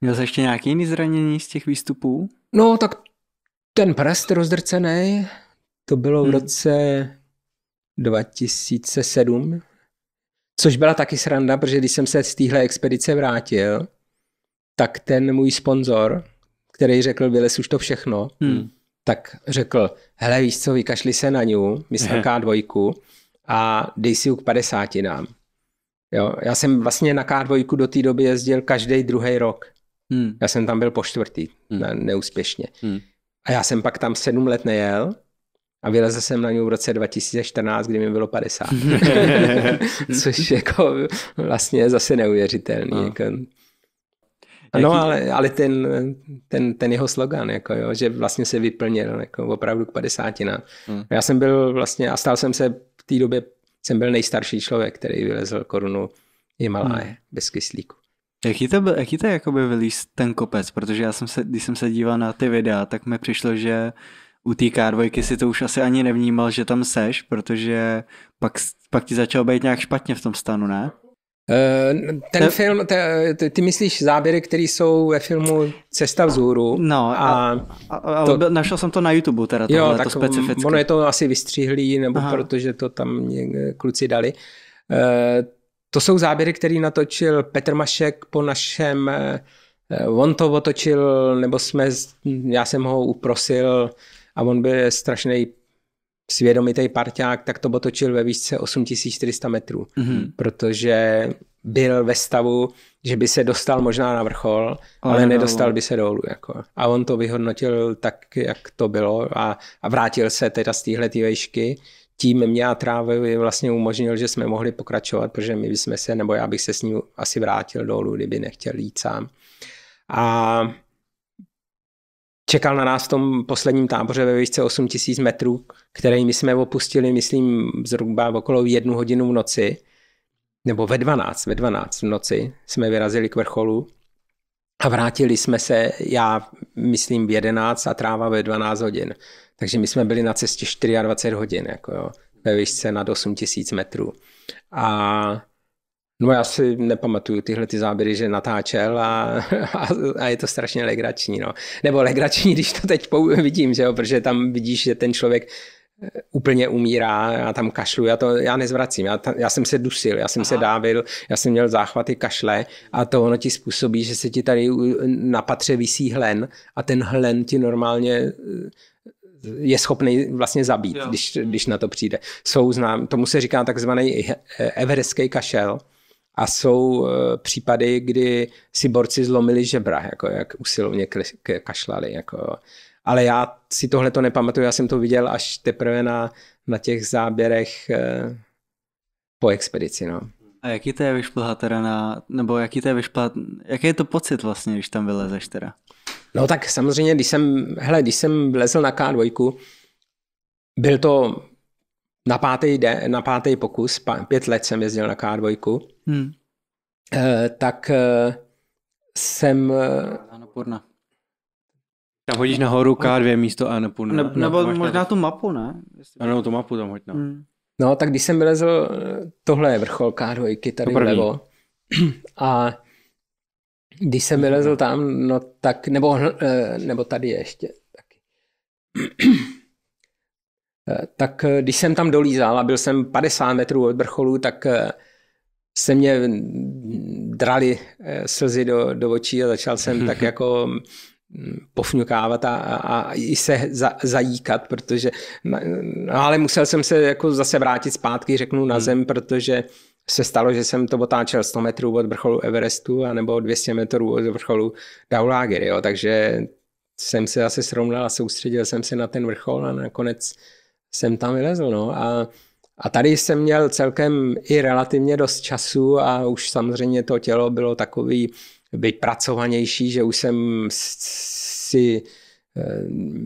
Měl jsi ještě nějaký jiný zranění z těch výstupů? No, tak ten prst rozdrcený, to bylo v hmm. roce 2007, což byla taky sranda, protože když jsem se z téhle expedice vrátil, tak ten můj sponzor, který řekl, vylez už to všechno, hmm. tak řekl, hele víš co, vykašli se na ňu, myslím K2 a dej si ju k 50 nám. Jo, já jsem vlastně na K2 do té doby jezdil každý druhý rok. Hmm. Já jsem tam byl po čtvrtý, hmm. na, neúspěšně. Hmm. A já jsem pak tam sedm let nejel a vylezl jsem na něj v roce 2014, kdy mi bylo 50. Což jako vlastně zase neuvěřitelný. No. Jako. No, ale, ale ten, ten, ten jeho slogan, jako jo, že vlastně se vyplnil jako opravdu k 50. Hmm. Já jsem byl vlastně, a stal jsem se v té době, jsem byl nejstarší člověk, který vylezl korunu Himalaje hmm. bez kyslíku. Jaký to, byl, jaký to je jakoby vylíz ten kopec? Protože já jsem se, když jsem se díval na ty videa, tak mi přišlo, že u té kárvojky si to už asi ani nevnímal, že tam seš, protože pak, pak ti začal být nějak špatně v tom stanu, ne? Eh, ten ne... film, ty, ty myslíš záběry, které jsou ve filmu Cesta vzhůru. No, a, a, a to... našel jsem to na YouTube teda, jo, tak to specifické. Ono je to asi vystřihlý, nebo Aha. protože to tam kluci dali. Eh, to jsou záběry, který natočil Petr Mašek po našem eh, eh, On to otočil, nebo jsme, já jsem ho uprosil a on byl strašný svědomitý parťák, tak to otočil ve výšce 8400 metrů, mm-hmm. protože byl ve stavu, že by se dostal možná na vrchol, ale, ale nedostal by se dolů. Jako. A on to vyhodnotil tak, jak to bylo a, a vrátil se teda z téhle výšky, tím mě a Trávovi vlastně umožnil, že jsme mohli pokračovat, protože my bychom se, nebo já bych se s ním asi vrátil dolů, kdyby nechtěl jít sám. A čekal na nás v tom posledním táboře ve výšce 8000 metrů, který my jsme opustili, myslím, zhruba v okolo jednu hodinu v noci, nebo ve 12, ve 12 v noci jsme vyrazili k vrcholu a vrátili jsme se, já myslím v 11 a tráva ve 12 hodin. Takže my jsme byli na cestě 24 hodin, jako jo, ve výšce nad 8000 metrů. A No já si nepamatuju tyhle ty záběry, že natáčel a, a, a je to strašně legrační. No. Nebo legrační, když to teď vidím, že jo, protože tam vidíš, že ten člověk úplně umírá, já tam kašlu, já to já nezvracím, já, ta, já jsem se dusil, já jsem Aha. se dávil, já jsem měl záchvaty kašle a to ono ti způsobí, že se ti tady na patře vysí hlen a ten hlen ti normálně eh, je schopný vlastně zabít, když, když na to přijde. Jsou znám, tomu se říká takzvaný eh, everestský kašel a jsou eh, případy, kdy si borci zlomili žebra, jako jak usilovně kašlali, jako ale já si tohle to nepamatuju, já jsem to viděl až teprve na, na těch záběrech eh, po expedici, no. A jaký to je vyšplhat teda na, nebo jaký to je vyšplhat, jaký je to pocit vlastně, když tam vylezeš teda? No tak samozřejmě, když jsem, hele, když jsem vlezl na K2, byl to na pátý, de, na pátý pokus, pět let jsem jezdil na K2, hmm. eh, tak eh, jsem... Annapurna. Eh, tam hodíš nahoru K2 místo A na Ne, nebo ne, možná tu mapu, ne? Jestli... Ano, tu mapu tam hoď, no. Hmm. No, tak když jsem vylezl, tohle je vrchol K2, tady To vlevo. A když jsem vylezl tam, no tak, nebo, eh, nebo tady ještě taky. Eh, tak eh, když jsem tam dolízal a byl jsem 50 metrů od vrcholu, tak se mě drali slzy do, do očí a začal jsem tak jako pofňukávat a, a i se za, zajíkat, protože, no ale musel jsem se jako zase vrátit zpátky, řeknu na hmm. zem, protože se stalo, že jsem to otáčel 100 metrů od vrcholu Everestu anebo 200 metrů od vrcholu Daulager, jo, takže jsem se zase srovnal a soustředil jsem se na ten vrchol a nakonec jsem tam vylezl, no a a tady jsem měl celkem i relativně dost času a už samozřejmě to tělo bylo takový být pracovanější, že už jsem si eh,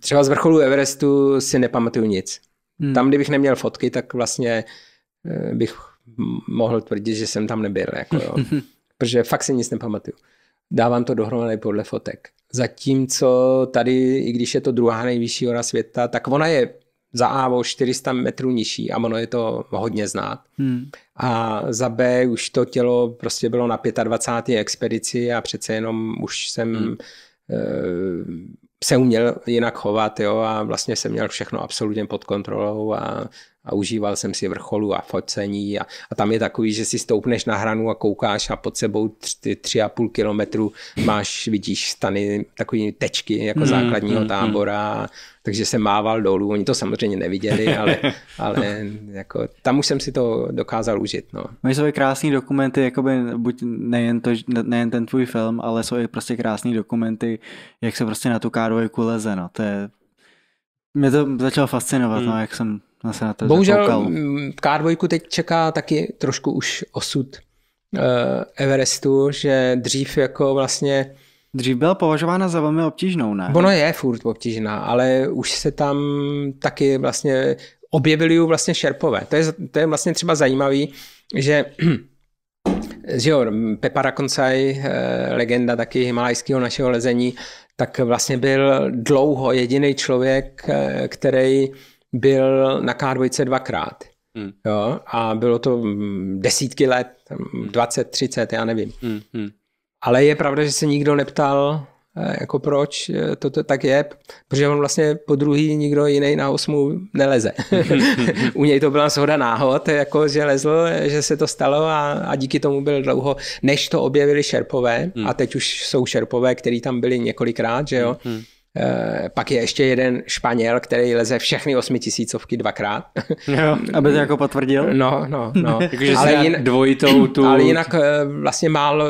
třeba z vrcholu Everestu si nepamatuju nic. Hmm. Tam, kdybych neměl fotky, tak vlastně eh, bych mohl tvrdit, že jsem tam nebyl. Jako jo. Protože fakt si nic nepamatuju. Dávám to dohromady podle fotek. Zatímco tady, i když je to druhá nejvyšší hora světa, tak ona je za A o 400 metrů nižší a ono je to hodně znát. Hmm. A za B už to tělo prostě bylo na 25. expedici a přece jenom už jsem hmm. Eh, se uměl jinak chovat jo, a vlastně jsem měl všechno absolutně pod kontrolou a a užíval jsem si vrcholu a focení a, a tam je takový, že si stoupneš na hranu a koukáš a pod sebou tři, tři a půl kilometru máš, vidíš stany, takové tečky jako mm, základního mm, tábora, mm. takže se mával dolů, oni to samozřejmě neviděli, ale, ale jako, tam už jsem si to dokázal užít. No. Mají jsou krásné dokumenty, jakoby buď nejen, to, nejen ten tvůj film, ale jsou i prostě krásné dokumenty, jak se prostě na tu kádovou leze, no, to je mě to začalo fascinovat, mm. no, jak jsem já se na to Bohužel mm, k teď čeká taky trošku už osud uh, Everestu, že dřív jako vlastně Dřív byla považována za velmi obtížnou, ne? Ono je furt obtížná, ale už se tam taky vlastně objevili ju vlastně šerpové. To je, to je vlastně třeba zajímavý, že že jo, Pepa Rakoncaj, eh, legenda taky himalajského našeho lezení, tak vlastně byl dlouho jediný člověk, eh, který byl na K2 dvakrát. Hmm. Jo, a bylo to mm, desítky let, 20, 30, hmm. já nevím. Hmm. Hmm. Ale je pravda, že se nikdo neptal, eh, jako proč eh, to, to tak je, protože on vlastně po druhý nikdo jiný na osmu neleze. U něj to byla shoda náhod, jako že lezl, že se to stalo a, a díky tomu byl dlouho, než to objevili šerpové, hmm. a teď už jsou šerpové, který tam byli několikrát, že jo, hmm. hmm. Eh, pak je ještě jeden Španěl, který leze všechny osmitisícovky dvakrát. Jo, aby to jako potvrdil. No, no, no. Takže ale jin dvojitou tu... Ale jinak eh, vlastně málo,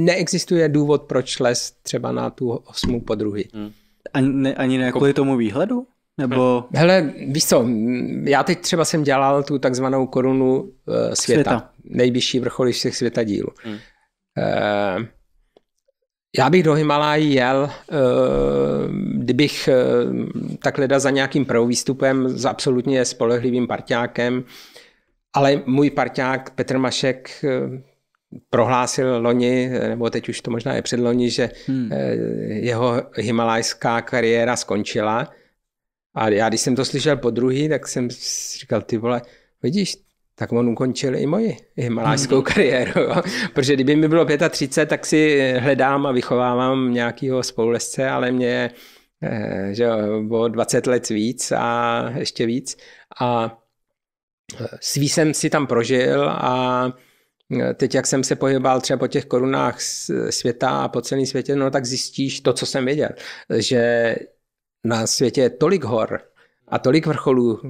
neexistuje důvod, proč les třeba na tu osmu podruhy. Hmm. Ani, ani ne jako- kvůli tomu výhledu? Nebo... Hmm. Hele, víš co, já teď třeba jsem dělal tu takzvanou korunu eh, světa, světa. nejvyšší vrchol všech světa dílu. Hmm. Já bych do Himalají jel, eh, kdybych eh, tak leda za nějakým prvovýstupem s absolutně spolehlivým parťákem, ale můj parťák Petr Mašek eh, prohlásil loni, nebo teď už to možná je předloni, že hmm. jeho himalajská kariéra skončila. A já když jsem to slyšel po druhý, tak jsem říkal, ty vole, vidíš, tak on ukončil i moji i malářskou mhm. kariéru. Jo? Protože kdyby mi bylo 35, tak si eh, hledám a vychovávám nějakého spolulesce, ale mě je eh, že o 20 let víc a ještě víc. A eh, svý jsem si tam prožil a teď, jak jsem se pohyboval třeba po těch korunách světa a po celém světě, no tak zjistíš to, co jsem věděl, že na světě je tolik hor a tolik vrcholů,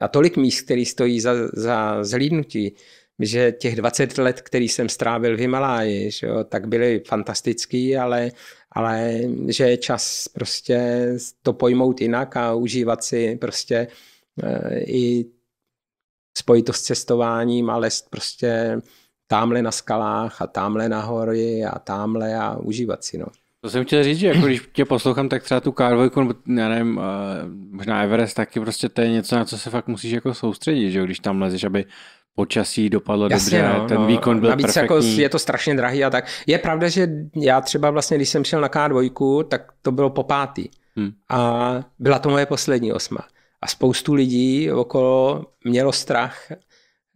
a tolik míst, který stojí za, za zhlídnutí, že těch 20 let, který jsem strávil v Himaláji, že jo, tak byly fantastický, ale, ale že je čas prostě to pojmout jinak a užívat si prostě i eh, i spojitost s cestováním ale prostě tamhle na skalách a tamhle na hory a tamhle a užívat si. No. To jsem chtěl říct, že jako když tě poslouchám, tak třeba tu K2, nebo já nevím, eh, možná Everest, taky prostě to je něco, na co se fakt musíš jako soustředit, že když tam lezeš, aby počasí dopadlo Jasně, dobře, no, ten no. výkon byl Navíc jako perfektní. Jako je to strašně drahý a tak. Je pravda, že já třeba vlastně, když jsem šel na K2, tak to bylo po pátý. Hmm. A byla to moje poslední osma. A spoustu lidí okolo mělo strach, eh,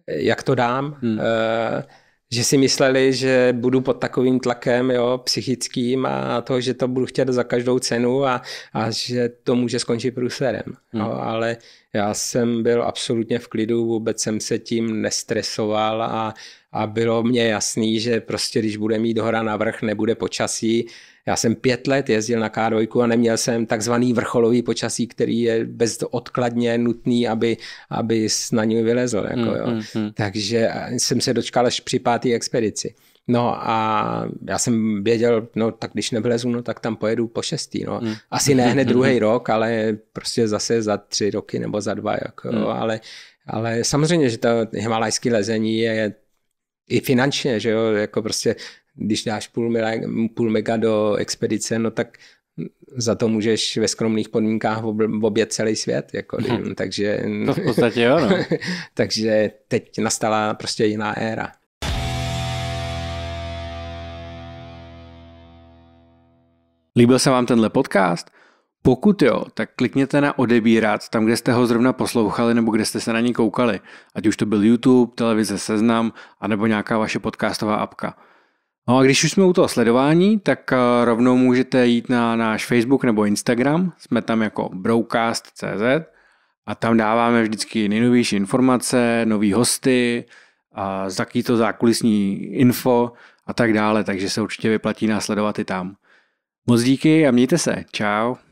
jak to dám. Hmm. Eh, že si mysleli, že budu pod takovým tlakem jo, psychickým a to, že to budu chtět za každou cenu a, a že to může skončit průserem. Hmm. No, ale já jsem byl absolutně v klidu, vůbec jsem se tím nestresoval a, a bylo mě jasný, že prostě když bude mít hora na vrch, nebude počasí. Já jsem pět let jezdil na K2 a neměl jsem takzvaný vrcholový počasí, který je bezodkladně nutný, aby, aby na něj vylezl. Jako, hmm, jo. Mm, mm, mm. Takže eh, jsem se dočkal až při páté expedici. No a já jsem věděl, no tak když nevlezu, no tak tam pojedu po šestý, no. Mm. Asi ne hned hmm. druhý mm. rok, ale prostě zase za tři roky nebo za dva, jako, mm. ale, ale samozřejmě, že to himalajské lezení je i finančně, že jo, jako prostě, když dáš půl, mega, půl mega do expedice, no tak za to můžeš ve skromných podmínkách obět celý svět, jako, hmm. takže... To v podstatě jo, no. takže teď nastala prostě jiná éra. Líbil se vám tenhle podcast? Pokud jo, tak klikněte na odebírat tam, kde jste ho zrovna poslouchali nebo kde jste se na něj koukali, ať už to byl YouTube, televize Seznam, anebo nějaká vaše podcastová apka. No a když už jsme u toho sledování, tak eh, rovnou můžete jít na náš Facebook nebo Instagram, jsme tam jako broadcast.cz a tam dáváme vždycky nejnovější informace, nový hosty, a taký to zákulisní info a tak dále, takže se určitě vyplatí následovat i tam. Moc díky a mějte se. Čau.